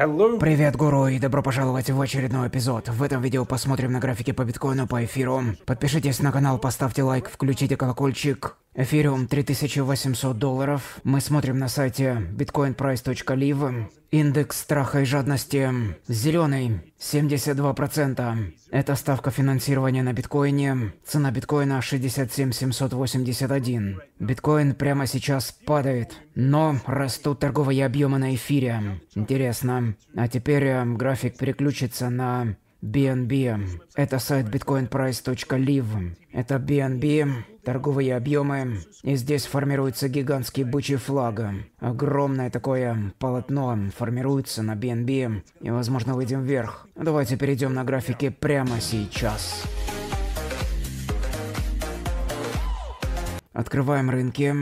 Hello. Привет, гуру, и добро пожаловать в очередной эпизод. В этом видео посмотрим на графике по биткоину по эфиру. Подпишитесь на канал, поставьте лайк, включите колокольчик. Эфириум 3800 долларов. Мы смотрим на сайте bitcoinprice.live. Индекс страха и жадности зеленый 72%. Это ставка финансирования на биткоине. Цена биткоина 67781. Биткоин прямо сейчас падает, но растут торговые объемы на эфире. Интересно. А теперь э, график переключится на BNB. Это сайт bitcoinprice.live. Это BNB торговые объемы, и здесь формируется гигантский бычий флаг. Огромное такое полотно формируется на BNB, и возможно выйдем вверх. Давайте перейдем на графике прямо сейчас. Открываем рынки.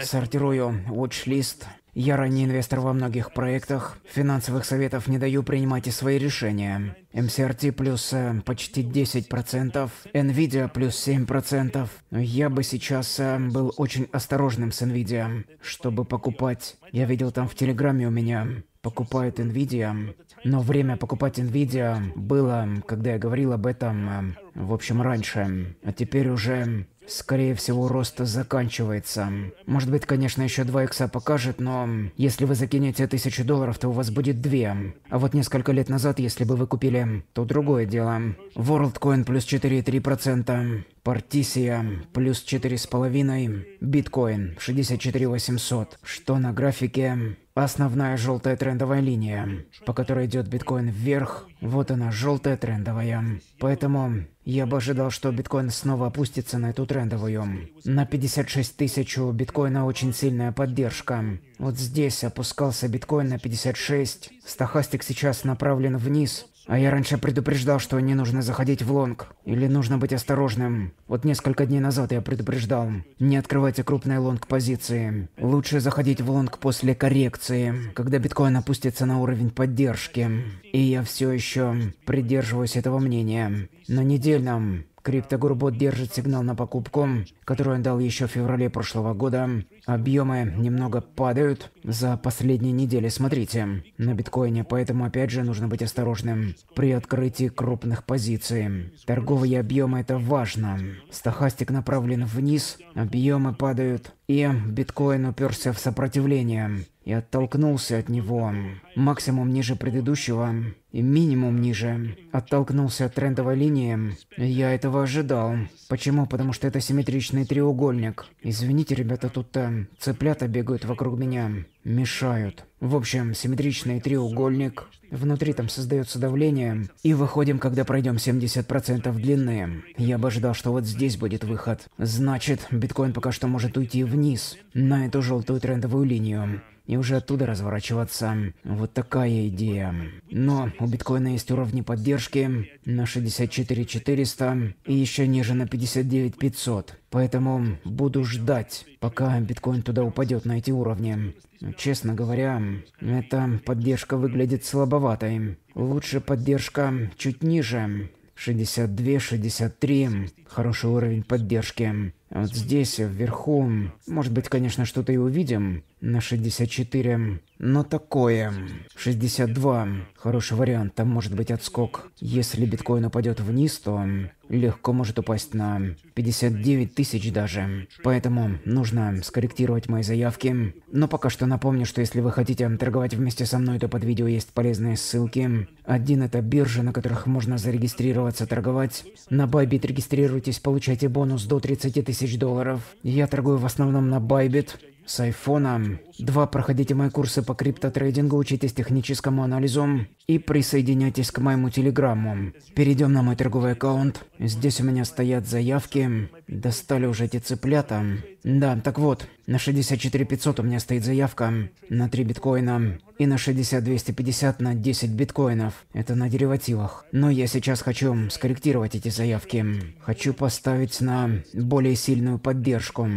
Сортирую watch-лист я ранний инвестор во многих проектах, финансовых советов не даю принимать и свои решения. MCRT плюс э, почти 10%, Nvidia плюс 7%. Я бы сейчас э, был очень осторожным с Nvidia, чтобы покупать. Я видел там в Телеграме у меня, покупают Nvidia. Но время покупать Nvidia было, когда я говорил об этом, э, в общем, раньше. А теперь уже Скорее всего, рост заканчивается. Может быть, конечно, еще два икса покажет, но если вы закинете тысячу долларов, то у вас будет две. А вот несколько лет назад, если бы вы купили, то другое дело. WorldCoin плюс 4,3%. Партисия плюс 4,5, биткоин 64800, что на графике основная желтая трендовая линия, по которой идет биткоин вверх, вот она желтая трендовая. Поэтому я бы ожидал, что биткоин снова опустится на эту трендовую. На 56 тысяч у биткоина очень сильная поддержка. Вот здесь опускался биткоин на 56, Стохастик сейчас направлен вниз, а я раньше предупреждал, что не нужно заходить в лонг. Или нужно быть осторожным. Вот несколько дней назад я предупреждал. Не открывайте крупные лонг-позиции. Лучше заходить в лонг после коррекции, когда биткоин опустится на уровень поддержки. И я все еще придерживаюсь этого мнения. На недельном Криптогорбот держит сигнал на покупку, который он дал еще в феврале прошлого года. Объемы немного падают за последние недели, смотрите, на биткоине, поэтому опять же нужно быть осторожным при открытии крупных позиций. Торговые объемы это важно. Стохастик направлен вниз, объемы падают, и биткоин уперся в сопротивление и оттолкнулся от него. Максимум ниже предыдущего и минимум ниже. Оттолкнулся от трендовой линии. Я этого ожидал. Почему? Потому что это симметричный треугольник. Извините, ребята, тут э, цыплята бегают вокруг меня. Мешают. В общем, симметричный треугольник. Внутри там создается давление. И выходим, когда пройдем 70% длины. Я бы ожидал, что вот здесь будет выход. Значит, биткоин пока что может уйти вниз. На эту желтую трендовую линию и уже оттуда разворачиваться. Вот такая идея. Но у биткоина есть уровни поддержки на 64 400 и еще ниже на 59 500. Поэтому буду ждать, пока биткоин туда упадет на эти уровни. Честно говоря, эта поддержка выглядит слабоватой. Лучше поддержка чуть ниже. 62, 63. Хороший уровень поддержки. Вот здесь, вверху, может быть, конечно, что-то и увидим на 64, но такое. 62. Хороший вариант, там может быть отскок. Если биткоин упадет вниз, то легко может упасть на 59 тысяч даже. Поэтому нужно скорректировать мои заявки. Но пока что напомню, что если вы хотите торговать вместе со мной, то под видео есть полезные ссылки. Один это биржи, на которых можно зарегистрироваться, торговать. На Bybit регистрируйтесь, получайте бонус до 30 тысяч тысяч долларов. Я торгую в основном на Bybit с айфоном. Два, проходите мои курсы по криптотрейдингу, учитесь техническому анализу и присоединяйтесь к моему телеграмму. Перейдем на мой торговый аккаунт. Здесь у меня стоят заявки. Достали уже эти цыплята. Да, так вот, на 64 500 у меня стоит заявка на 3 биткоина и на 60 250 на 10 биткоинов. Это на деривативах. Но я сейчас хочу скорректировать эти заявки. Хочу поставить на более сильную поддержку.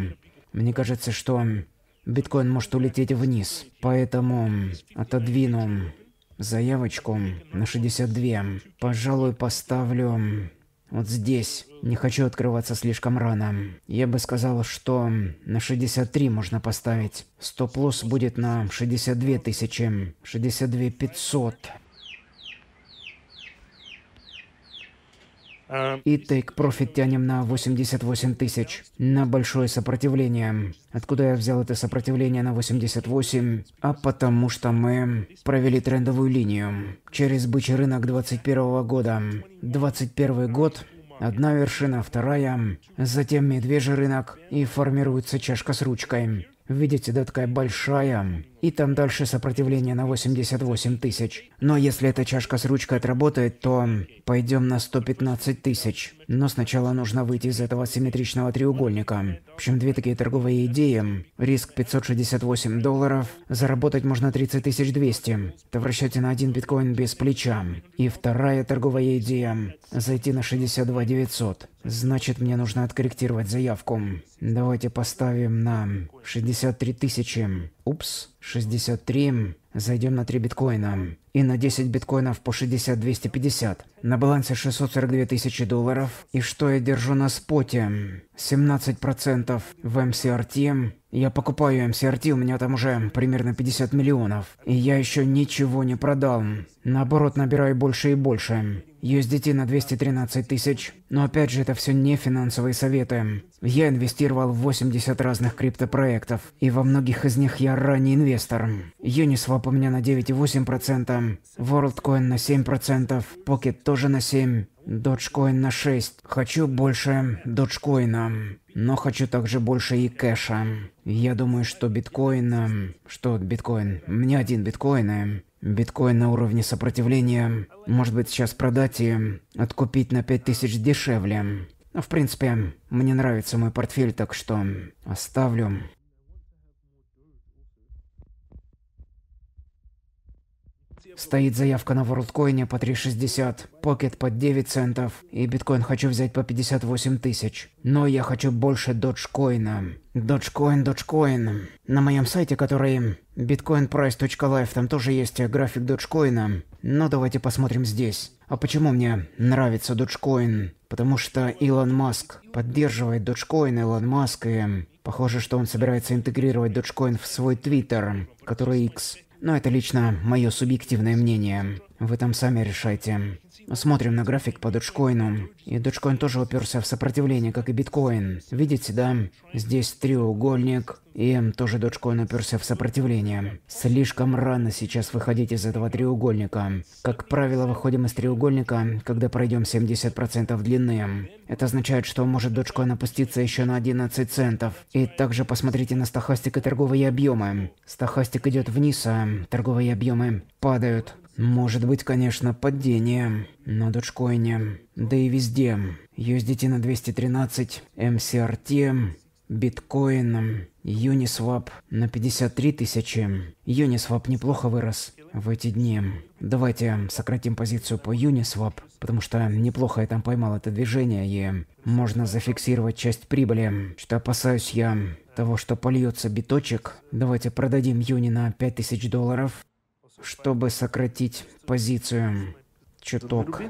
Мне кажется, что биткоин может улететь вниз. Поэтому отодвину заявочку на 62. Пожалуй, поставлю вот здесь. Не хочу открываться слишком рано. Я бы сказал, что на 63 можно поставить. Стоп-лосс будет на 62 тысячи, 62 500. И тейк-профит тянем на 88 тысяч, на большое сопротивление. Откуда я взял это сопротивление на 88? А потому что мы провели трендовую линию через бычий рынок 21 года. 21 год Одна вершина, вторая, затем медвежий рынок, и формируется чашка с ручкой. Видите, да такая большая и там дальше сопротивление на 88 тысяч. Но если эта чашка с ручкой отработает, то пойдем на 115 тысяч. Но сначала нужно выйти из этого симметричного треугольника. В общем, две такие торговые идеи. Риск 568 долларов, заработать можно 30 200. Это в расчете на один биткоин без плеча. И вторая торговая идея. Зайти на 62 900. Значит, мне нужно откорректировать заявку. Давайте поставим на 63 тысячи. Упс. 63. Зайдем на 3 биткоина. И на 10 биткоинов по 60-250. На балансе 642 тысячи долларов. И что я держу на споте? 17% в MCRT. Эм я покупаю MCRT, эм у меня там уже примерно 50 миллионов. И я еще ничего не продал. Наоборот, набираю больше и больше дети на 213 тысяч. Но опять же, это все не финансовые советы. Я инвестировал в 80 разных криптопроектов, и во многих из них я ранний инвестор. Uniswap у меня на 9,8%, WorldCoin на 7%, Pocket тоже на 7%, Dogecoin на 6. Хочу больше Dogecoin, но хочу также больше и кэша. Я думаю, что биткоин... Что биткоин? мне один биткоин, биткоин на уровне сопротивления. Может быть, сейчас продать и откупить на 5000 дешевле. Но, ну, в принципе, мне нравится мой портфель, так что оставлю. Стоит заявка на WorldCoin по 3.60, Pocket под 9 центов, и биткоин хочу взять по 58 тысяч. Но я хочу больше доджкоина. Доджкоин, доджкоин. На моем сайте, который Bitcoinprice.life, там тоже есть э, график доджкоина. Но давайте посмотрим здесь. А почему мне нравится доджкоин? Потому что Илон Маск поддерживает доджкоин, Илон Маск, и похоже, что он собирается интегрировать доджкоин в свой твиттер, который X. Но это лично мое субъективное мнение. Вы там сами решайте. Смотрим на график по доджкоину. И доджкоин тоже уперся в сопротивление, как и биткоин. Видите, да? Здесь треугольник. И тоже доджкоин уперся в сопротивление. Слишком рано сейчас выходить из этого треугольника. Как правило, выходим из треугольника, когда пройдем 70% длины. Это означает, что может доджкоин опуститься еще на 11 центов. И также посмотрите на стахастик и торговые объемы. Стахастик идет вниз, а торговые объемы падают. Может быть, конечно, падение на дочкоине, да и везде. USDT на 213, MCRT, биткоин, Uniswap на 53 тысячи. Uniswap неплохо вырос в эти дни. Давайте сократим позицию по Uniswap, потому что неплохо я там поймал это движение, и можно зафиксировать часть прибыли. Что опасаюсь я того, что польется биточек. Давайте продадим Юни на 5000 долларов чтобы сократить позицию чуток.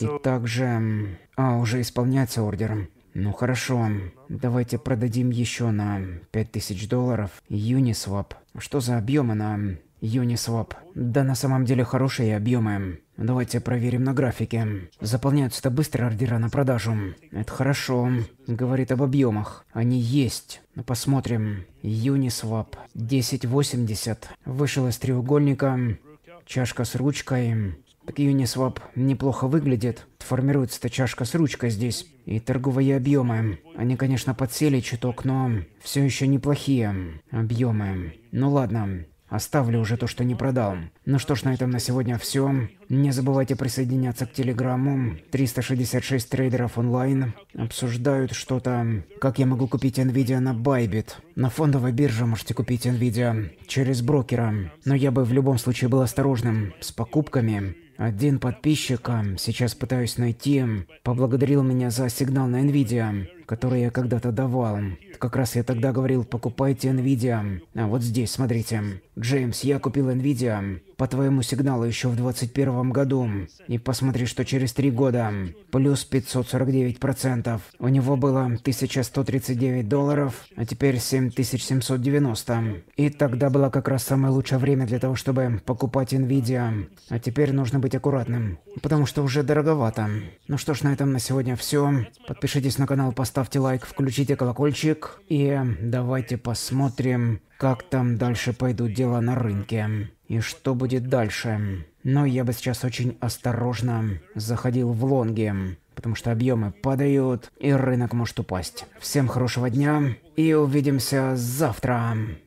И также... А, уже исполняется ордер. Ну хорошо, давайте продадим еще на 5000 долларов Uniswap. Что за объемы на Uniswap. Да на самом деле хорошие объемы. Давайте проверим на графике. Заполняются-то быстро ордера на продажу. Это хорошо. Говорит об объемах. Они есть. Посмотрим. Uniswap. 1080. Вышел из треугольника. Чашка с ручкой. Так Uniswap неплохо выглядит. Формируется-то чашка с ручкой здесь. И торговые объемы. Они, конечно, подсели чуток, но все еще неплохие объемы. Ну ладно, Оставлю уже то, что не продал. Ну что ж, на этом на сегодня все. Не забывайте присоединяться к Телеграму. 366 трейдеров онлайн обсуждают что-то, как я могу купить Nvidia на Bybit. На фондовой бирже можете купить Nvidia через брокера. Но я бы в любом случае был осторожным с покупками. Один подписчик, а, сейчас пытаюсь найти, поблагодарил меня за сигнал на Nvidia которые я когда-то давал. Как раз я тогда говорил, покупайте Nvidia. А вот здесь, смотрите. Джеймс, я купил Nvidia по твоему сигналу еще в 21 году. И посмотри, что через три года. Плюс 549%. У него было 1139 долларов, а теперь 7790. И тогда было как раз самое лучшее время для того, чтобы покупать Nvidia. А теперь нужно быть аккуратным, потому что уже дороговато. Ну что ж, на этом на сегодня все. Подпишитесь на канал, поставьте ставьте лайк, включите колокольчик и давайте посмотрим, как там дальше пойдут дела на рынке и что будет дальше. Но я бы сейчас очень осторожно заходил в лонги, потому что объемы падают и рынок может упасть. Всем хорошего дня и увидимся завтра.